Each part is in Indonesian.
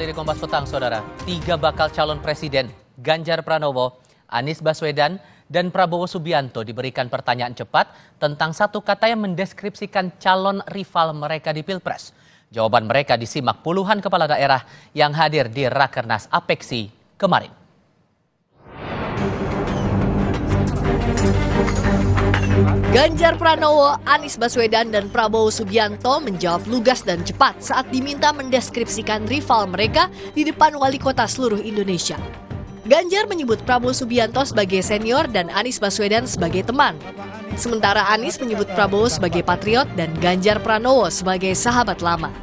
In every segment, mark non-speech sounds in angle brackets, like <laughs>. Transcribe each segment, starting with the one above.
Lirik Kompas Petang, Saudara. Tiga bakal calon presiden, Ganjar Pranowo, Anies Baswedan, dan Prabowo Subianto diberikan pertanyaan cepat tentang satu kata yang mendeskripsikan calon rival mereka di Pilpres. Jawaban mereka disimak puluhan kepala daerah yang hadir di Rakernas Apeksi kemarin. Ganjar Pranowo, Anies Baswedan, dan Prabowo Subianto menjawab lugas dan cepat saat diminta mendeskripsikan rival mereka di depan wali kota seluruh Indonesia. Ganjar menyebut Prabowo Subianto sebagai senior dan Anies Baswedan sebagai teman. Sementara Anies menyebut Prabowo sebagai patriot dan Ganjar Pranowo sebagai sahabat lama.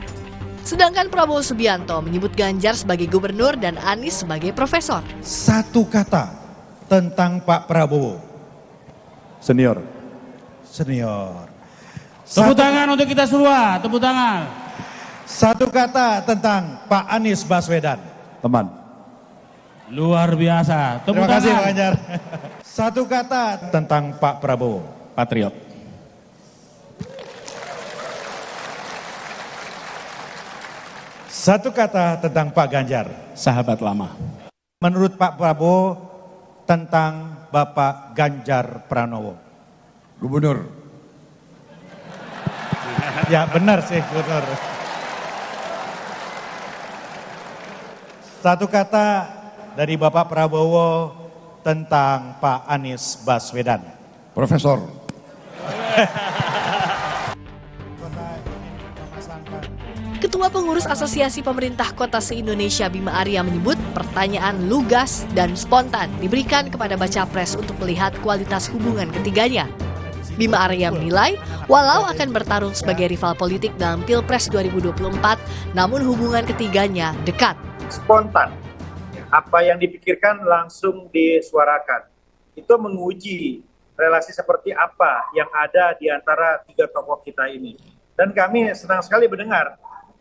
Sedangkan Prabowo Subianto menyebut Ganjar sebagai gubernur dan Anies sebagai profesor. Satu kata tentang Pak Prabowo Senior. Senior. Tepuk tangan untuk kita semua, tepuk tangan. Satu kata tentang Pak Anies Baswedan. Teman. Luar biasa. Tepuk Terima tangan. kasih Pak <laughs> Satu kata tentang Pak Prabowo, patriot. Satu kata tentang Pak Ganjar, sahabat lama. Menurut Pak Prabowo tentang Bapak Ganjar Pranowo. Gubernur. Ya benar sih Gubernur. Satu kata dari Bapak Prabowo tentang Pak Anies Baswedan. Profesor. <laughs> Ketua Pengurus Asosiasi Pemerintah Kota se-Indonesia Bima Arya menyebut pertanyaan lugas dan spontan diberikan kepada baca pres untuk melihat kualitas hubungan ketiganya. Bima Arya menilai, walau akan bertarung sebagai rival politik dalam Pilpres 2024, namun hubungan ketiganya dekat. Spontan, apa yang dipikirkan langsung disuarakan. Itu menguji relasi seperti apa yang ada di antara tiga tokoh kita ini. Dan kami senang sekali mendengar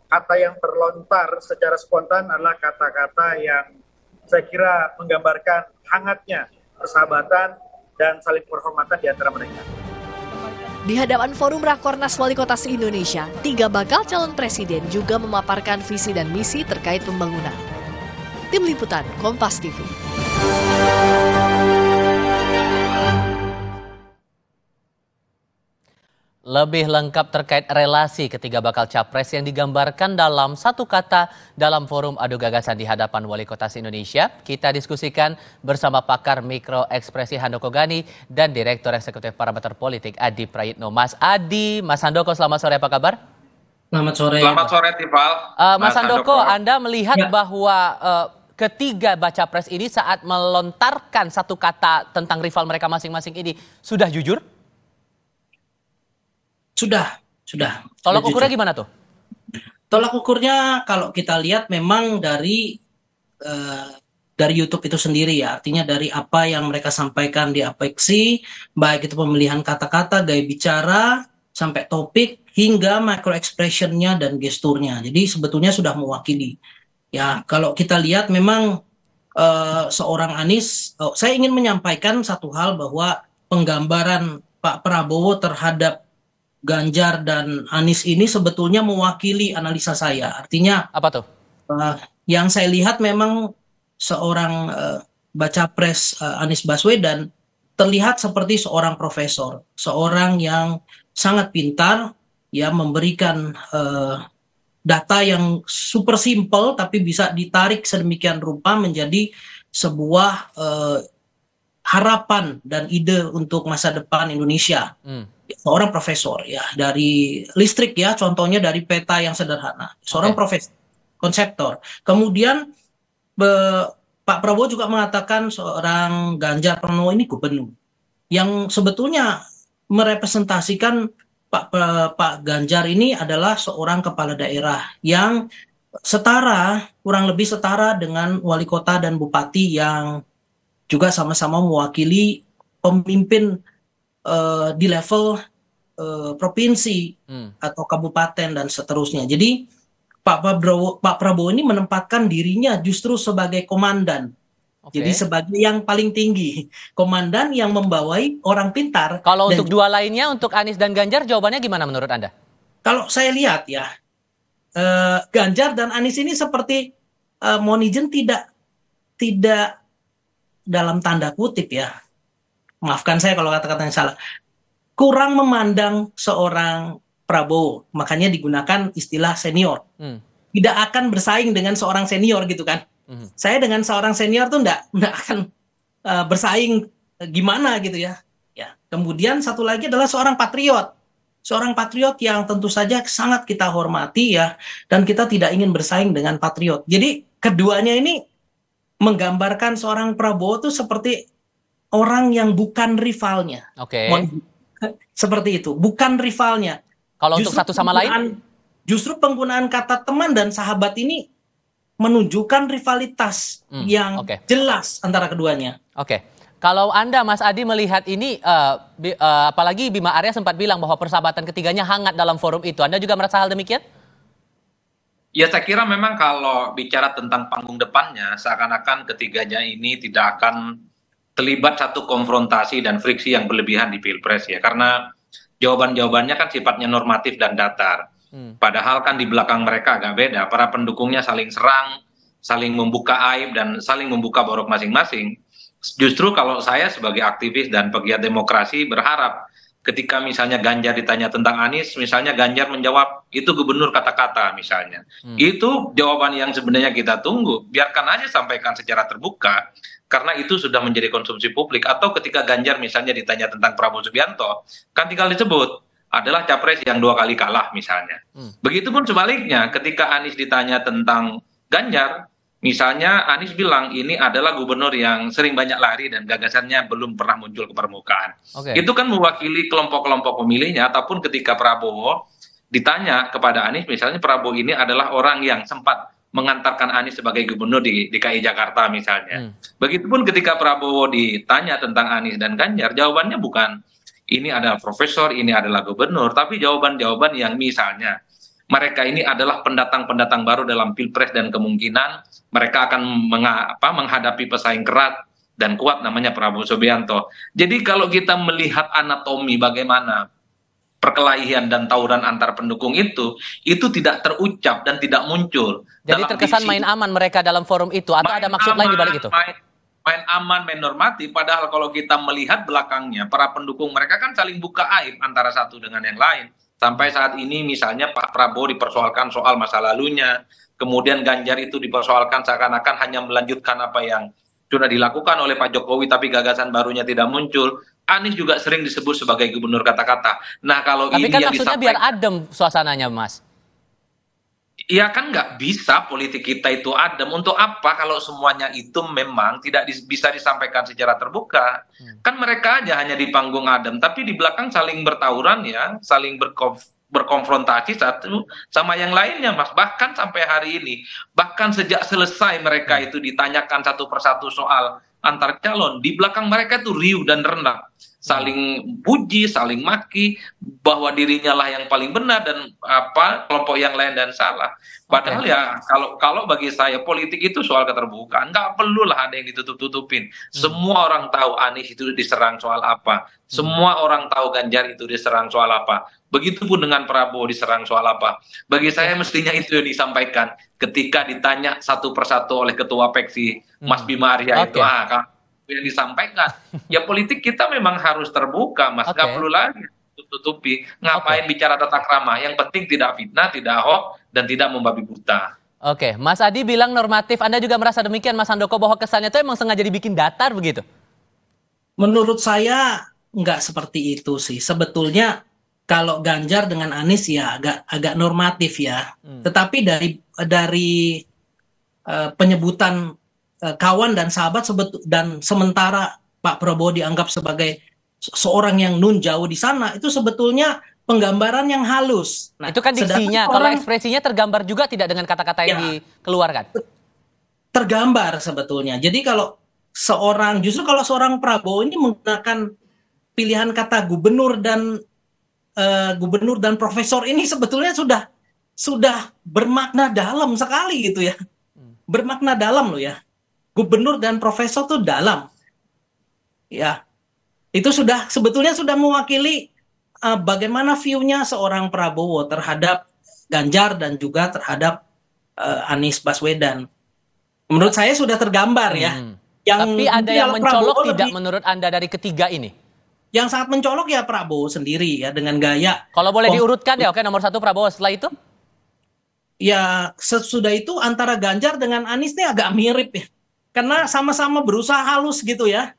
kata yang terlontar secara spontan adalah kata-kata yang saya kira menggambarkan hangatnya persahabatan dan saling penghormatan di antara mereka. Di hadapan forum Rakornas Wali Kota se-Indonesia, tiga bakal calon presiden juga memaparkan visi dan misi terkait pembangunan. Tim Liputan, Kompas TV. Lebih lengkap terkait relasi ketiga bakal capres yang digambarkan dalam satu kata dalam forum adu gagasan di hadapan Wali Kota Indonesia, kita diskusikan bersama pakar mikro ekspresi Handoko Gani dan Direktur Eksekutif Parameter Politik Adi Prayitno. Mas Adi, Mas Handoko selamat sore apa kabar? Selamat sore. Selamat sore Tifal. Uh, eh, Mas, Mas Handoko, Handoko, Anda melihat ya. bahwa uh, ketiga baca pres ini saat melontarkan satu kata tentang rival mereka masing-masing ini sudah jujur? Sudah, sudah. Tolak ukurnya jujur. gimana tuh? Tolak ukurnya kalau kita lihat memang dari uh, dari YouTube itu sendiri ya. Artinya dari apa yang mereka sampaikan di Apexi baik itu pemilihan kata-kata, gaya bicara, sampai topik hingga micro expressionnya dan gesturnya. Jadi sebetulnya sudah mewakili. Ya, kalau kita lihat memang uh, seorang Anies, oh, saya ingin menyampaikan satu hal bahwa penggambaran Pak Prabowo terhadap Ganjar dan Anies ini sebetulnya mewakili analisa saya. Artinya apa tuh? Uh, yang saya lihat memang seorang uh, baca pres uh, Anies Baswedan terlihat seperti seorang profesor, seorang yang sangat pintar, ya memberikan uh, data yang super simple tapi bisa ditarik sedemikian rupa menjadi sebuah harapan dan ide untuk masa depan Indonesia. Hmm. Ya, seorang profesor ya dari listrik ya contohnya dari peta yang sederhana. Seorang okay. profesor konseptor. Kemudian be, Pak Prabowo juga mengatakan seorang Ganjar Pranowo ini gubernur yang sebetulnya merepresentasikan Pak Pak Ganjar ini adalah seorang kepala daerah yang setara kurang lebih setara dengan wali kota dan bupati yang juga sama-sama mewakili pemimpin uh, di level uh, provinsi hmm. atau kabupaten dan seterusnya. Jadi Pak Prabowo Pak Prabowo ini menempatkan dirinya justru sebagai komandan. Okay. Jadi sebagai yang paling tinggi, komandan yang membawai orang pintar. Kalau untuk dua lainnya, untuk Anies dan Ganjar, jawabannya gimana menurut anda? Kalau saya lihat ya, uh, Ganjar dan Anies ini seperti uh, Monijen tidak tidak dalam tanda kutip ya, maafkan saya kalau kata-katanya salah, kurang memandang seorang Prabowo, makanya digunakan istilah senior. Hmm. Tidak akan bersaing dengan seorang senior gitu kan. Hmm. Saya dengan seorang senior tuh tidak tidak akan uh, bersaing gimana gitu ya. Ya, kemudian satu lagi adalah seorang patriot. Seorang patriot yang tentu saja sangat kita hormati ya dan kita tidak ingin bersaing dengan patriot. Jadi keduanya ini menggambarkan seorang Prabowo itu seperti orang yang bukan rivalnya. Oke. Okay. Seperti itu, bukan rivalnya. Kalau justru untuk satu sama lain? Justru penggunaan kata teman dan sahabat ini menunjukkan rivalitas hmm, yang okay. jelas antara keduanya. Oke. Okay. Kalau Anda, Mas Adi, melihat ini, uh, bi, uh, apalagi Bima Arya sempat bilang bahwa persahabatan ketiganya hangat dalam forum itu. Anda juga merasa hal demikian? Ya saya kira memang kalau bicara tentang panggung depannya, seakan-akan ketiganya ini tidak akan terlibat satu konfrontasi dan friksi yang berlebihan di Pilpres ya. Karena jawaban-jawabannya kan sifatnya normatif dan datar. Hmm. Padahal kan di belakang mereka agak beda. Para pendukungnya saling serang, saling membuka aib dan saling membuka borok masing-masing. Justru kalau saya sebagai aktivis dan pegiat demokrasi berharap ketika misalnya Ganjar ditanya tentang Anies, misalnya Ganjar menjawab itu gubernur kata-kata misalnya. Hmm. Itu jawaban yang sebenarnya kita tunggu. Biarkan aja sampaikan secara terbuka karena itu sudah menjadi konsumsi publik atau ketika Ganjar misalnya ditanya tentang Prabowo Subianto, kan tinggal disebut adalah capres yang dua kali kalah misalnya. Hmm. Begitupun sebaliknya ketika Anies ditanya tentang Ganjar, Misalnya Anies bilang ini adalah gubernur yang sering banyak lari dan gagasannya belum pernah muncul ke permukaan. Okay. Itu kan mewakili kelompok-kelompok pemilihnya ataupun ketika Prabowo ditanya kepada Anies misalnya Prabowo ini adalah orang yang sempat mengantarkan Anies sebagai gubernur di DKI Jakarta misalnya. Hmm. Begitupun ketika Prabowo ditanya tentang Anies dan Ganjar jawabannya bukan ini adalah profesor, ini adalah gubernur, tapi jawaban-jawaban yang misalnya mereka ini adalah pendatang-pendatang baru dalam pilpres dan kemungkinan mereka akan menghadapi pesaing kerat dan kuat namanya Prabowo Subianto. Jadi kalau kita melihat anatomi bagaimana perkelahian dan tawuran antar pendukung itu itu tidak terucap dan tidak muncul. Jadi dalam terkesan visi. main aman mereka dalam forum itu atau main ada maksud aman, lain di balik itu? Main, main aman, main normatif. Padahal kalau kita melihat belakangnya para pendukung mereka kan saling buka aib antara satu dengan yang lain. Sampai saat ini misalnya Pak Prabowo dipersoalkan soal masa lalunya, kemudian Ganjar itu dipersoalkan seakan-akan hanya melanjutkan apa yang sudah dilakukan oleh Pak Jokowi tapi gagasan barunya tidak muncul. Anies juga sering disebut sebagai gubernur kata-kata. Nah kalau tapi kan ini kan yang maksudnya disampaikan, biar adem suasananya, Mas. Iya kan nggak bisa politik kita itu adem. Untuk apa kalau semuanya itu memang tidak dis bisa disampaikan secara terbuka. Hmm. Kan mereka aja hanya di panggung adem, tapi di belakang saling bertawuran ya, saling berkonf berkonfrontasi satu sama yang lainnya mas. Bahkan sampai hari ini, bahkan sejak selesai mereka hmm. itu ditanyakan satu persatu soal antar calon, di belakang mereka itu riuh dan rendah saling puji, saling maki bahwa dirinya lah yang paling benar dan apa kelompok yang lain dan salah. Padahal okay. ya kalau kalau bagi saya politik itu soal keterbukaan, nggak perlu lah ada yang ditutup-tutupin. Hmm. Semua orang tahu Anies itu diserang soal apa, hmm. semua orang tahu Ganjar itu diserang soal apa. Begitupun dengan Prabowo diserang soal apa. Bagi saya mestinya itu yang disampaikan ketika ditanya satu persatu oleh ketua Peksi Mas hmm. Bima Arya okay. itu ah yang disampaikan. Ya politik kita memang harus terbuka, Mas. Okay. Gak perlu lagi tutupi. Ngapain okay. bicara tata krama? Yang penting tidak fitnah, tidak hoax, dan tidak membabi buta. Oke, okay. Mas Adi bilang normatif. Anda juga merasa demikian, Mas Handoko, bahwa kesannya itu emang sengaja dibikin datar begitu? Menurut saya nggak seperti itu sih. Sebetulnya kalau Ganjar dengan Anies ya agak agak normatif ya. Hmm. Tetapi dari dari uh, penyebutan Eh, kawan dan sahabat sebetul dan sementara Pak Prabowo dianggap sebagai seorang yang nun jauh di sana itu sebetulnya penggambaran yang halus. Nah, itu kan diksinya, orang, kalau ekspresinya tergambar juga tidak dengan kata-kata yang ya, dikeluarkan. Tergambar sebetulnya. Jadi kalau seorang justru kalau seorang Prabowo ini menggunakan pilihan kata gubernur dan uh, gubernur dan profesor ini sebetulnya sudah sudah bermakna dalam sekali gitu ya. Hmm. Bermakna dalam loh ya gubernur dan profesor tuh dalam. Ya. Itu sudah sebetulnya sudah mewakili uh, bagaimana view-nya seorang Prabowo terhadap Ganjar dan juga terhadap uh, Anies Baswedan. Menurut saya sudah tergambar ya. Hmm. Yang Tapi ada yang mencolok Prabowo tidak lebih, menurut Anda dari ketiga ini? Yang sangat mencolok ya Prabowo sendiri ya dengan gaya. Kalau boleh diurutkan ya, oke nomor satu Prabowo setelah itu? Ya sesudah itu antara Ganjar dengan Anies ini agak mirip ya karena sama-sama berusaha halus gitu ya.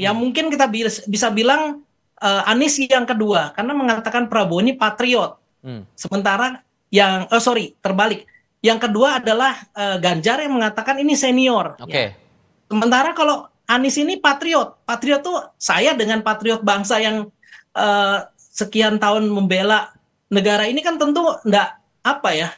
Ya hmm. mungkin kita bisa bilang uh, Anies yang kedua karena mengatakan Prabowo ini patriot. Hmm. Sementara yang oh sorry terbalik. Yang kedua adalah uh, Ganjar yang mengatakan ini senior. Oke. Okay. Ya. Sementara kalau Anies ini patriot. Patriot tuh saya dengan patriot bangsa yang uh, sekian tahun membela negara ini kan tentu enggak apa ya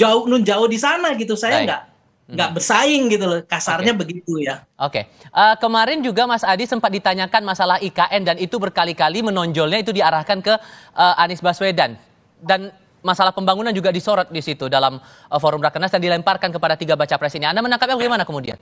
jauh nun jauh di sana gitu saya nggak nggak hmm. bersaing gitu loh kasarnya okay. begitu ya. Oke okay. uh, eh, kemarin juga Mas Adi sempat ditanyakan masalah IKN dan itu berkali-kali menonjolnya itu diarahkan ke uh, Anies Baswedan dan masalah pembangunan juga disorot di situ dalam uh, forum rakernas dan dilemparkan kepada tiga baca pres ini. Anda menangkapnya bagaimana kemudian?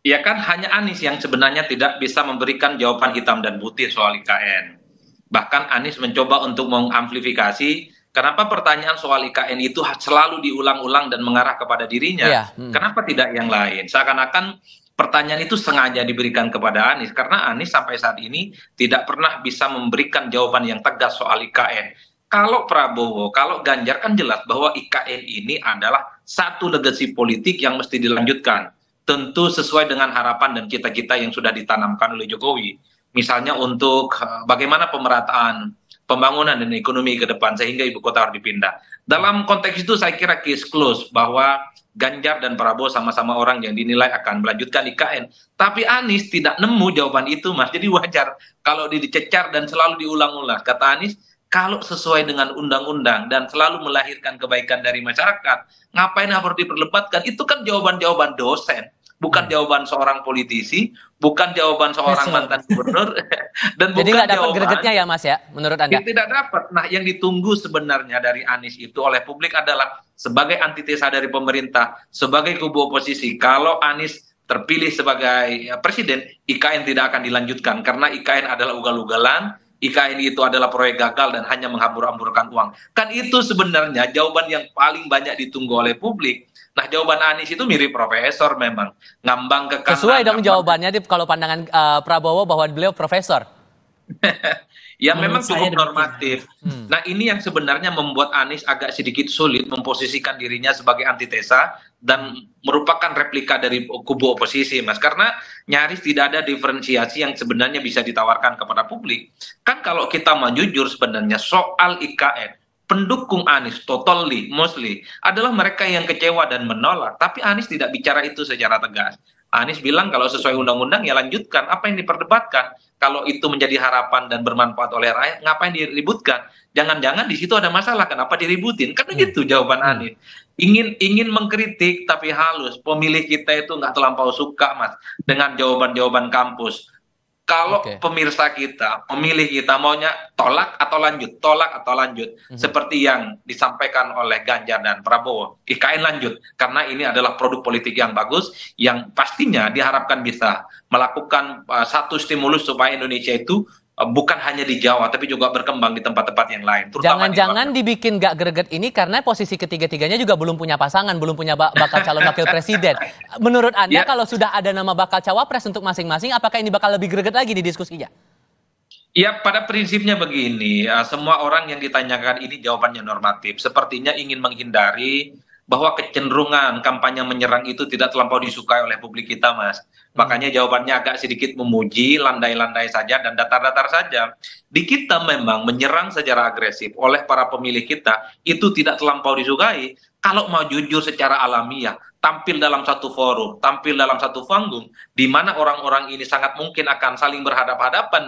Ya kan hanya Anies yang sebenarnya tidak bisa memberikan jawaban hitam dan putih soal IKN. Bahkan Anies mencoba untuk mengamplifikasi Kenapa pertanyaan soal IKN itu selalu diulang-ulang dan mengarah kepada dirinya? Ya, Hmm. Kenapa tidak yang lain? Seakan-akan pertanyaan itu sengaja diberikan kepada Anies karena Anies sampai saat ini tidak pernah bisa memberikan jawaban yang tegas soal IKN. Kalau Prabowo, kalau Ganjar kan jelas bahwa IKN ini adalah satu legasi politik yang mesti dilanjutkan. Tentu sesuai dengan harapan dan cita-cita yang sudah ditanamkan oleh Jokowi. Misalnya untuk eh, bagaimana pemerataan pembangunan dan ekonomi ke depan sehingga ibu kota harus dipindah. Dalam konteks itu saya kira case close bahwa Ganjar dan Prabowo sama-sama orang yang dinilai akan melanjutkan IKN. Tapi Anies tidak nemu jawaban itu Mas. Jadi wajar kalau dicecar dan selalu diulang-ulang. Kata Anies, kalau sesuai dengan undang-undang dan selalu melahirkan kebaikan dari masyarakat, ngapain harus diperlebatkan? Itu kan jawaban-jawaban dosen bukan hmm. jawaban seorang politisi, bukan jawaban seorang mantan gubernur, <laughs> dan Jadi bukan dapat gregetnya ya Mas ya, menurut Anda? Tidak dapat. Nah, yang ditunggu sebenarnya dari Anies itu oleh publik adalah sebagai antitesa dari pemerintah, sebagai kubu oposisi. Kalau Anies terpilih sebagai eh, presiden, IKN tidak akan dilanjutkan karena IKN adalah ugal-ugalan, IKN itu adalah proyek gagal dan hanya menghambur-hamburkan uang. Kan itu sebenarnya jawaban yang paling banyak ditunggu oleh publik. Nah, jawaban Anies itu mirip profesor memang, ngambang ke kanan. Sesuai dong jawabannya di kalau pandangan uh, Prabowo bahwa beliau profesor. <laughs> yang memang cukup normatif. Hmm. Nah ini yang sebenarnya membuat Anies agak sedikit sulit memposisikan dirinya sebagai antitesa dan merupakan replika dari kubu oposisi, Mas. Karena nyaris tidak ada diferensiasi yang sebenarnya bisa ditawarkan kepada publik. Kan kalau kita mau jujur sebenarnya soal IKN, pendukung Anies, totally, mostly, adalah mereka yang kecewa dan menolak. Tapi Anies tidak bicara itu secara tegas. Anies bilang kalau sesuai undang-undang ya lanjutkan apa yang diperdebatkan kalau itu menjadi harapan dan bermanfaat oleh rakyat, ngapain diributkan? Jangan-jangan di situ ada masalah, kenapa diributin? Kan begitu hmm. jawaban hmm. Anies. Ingin ingin mengkritik tapi halus. Pemilih kita itu nggak terlampau suka mas dengan jawaban-jawaban kampus. Kalau okay. pemirsa kita pemilih kita maunya tolak atau lanjut, tolak atau lanjut, mm -hmm. seperti yang disampaikan oleh Ganjar dan Prabowo, IKN lanjut karena ini adalah produk politik yang bagus, yang pastinya diharapkan bisa melakukan uh, satu stimulus supaya Indonesia itu Eh, bukan hanya di Jawa tapi juga berkembang di tempat-tempat yang lain. Jangan-jangan dibikin gak greget ini karena posisi ketiga-tiganya juga belum punya pasangan, belum punya bakal calon wakil presiden. <laughs> Menurut Anda ya. kalau sudah ada nama bakal cawapres untuk masing-masing, apakah ini bakal lebih greget lagi di diskusinya? Ya pada prinsipnya begini, eh, semua orang yang ditanyakan ini jawabannya normatif. Sepertinya ingin menghindari bahwa kecenderungan kampanye menyerang itu tidak terlampau disukai oleh publik kita mas makanya hmm. jawabannya agak sedikit memuji landai-landai saja dan datar-datar saja di kita memang menyerang secara agresif oleh para pemilih kita itu tidak terlampau disukai kalau mau jujur secara alamiah tampil dalam satu forum tampil dalam satu panggung di mana orang-orang ini sangat mungkin akan saling berhadapan hadapan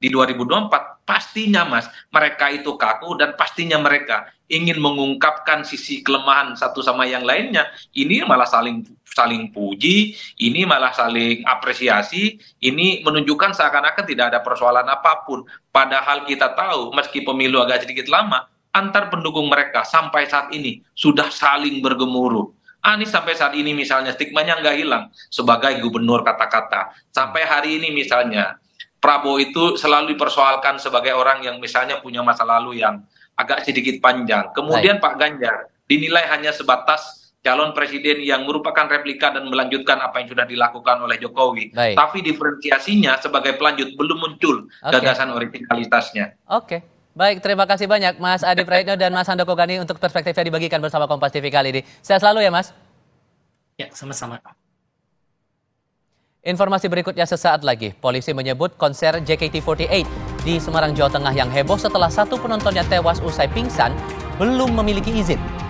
di 2024 pastinya mas mereka itu kaku dan pastinya mereka ingin mengungkapkan sisi kelemahan satu sama yang lainnya ini malah saling saling puji ini malah saling apresiasi ini menunjukkan seakan-akan tidak ada persoalan apapun padahal kita tahu meski pemilu agak sedikit lama antar pendukung mereka sampai saat ini sudah saling bergemuruh Anies sampai saat ini misalnya stigmanya nggak hilang sebagai gubernur kata-kata. Sampai hari ini misalnya Prabowo itu selalu dipersoalkan sebagai orang yang misalnya punya masa lalu yang agak sedikit panjang. Kemudian Baik. Pak Ganjar dinilai hanya sebatas calon presiden yang merupakan replika dan melanjutkan apa yang sudah dilakukan oleh Jokowi. Baik. Tapi diferensiasinya sebagai pelanjut belum muncul okay. gagasan originalitasnya. Oke. Okay. Baik, terima kasih banyak Mas Adi Prayitno dan Mas Handoko Gani untuk perspektifnya dibagikan bersama Kompas TV kali ini. Saya selalu ya, Mas. Ya, sama-sama. Informasi berikutnya sesaat lagi. Polisi menyebut konser JKT48 di Semarang, Jawa Tengah yang heboh setelah satu penontonnya tewas usai pingsan belum memiliki izin.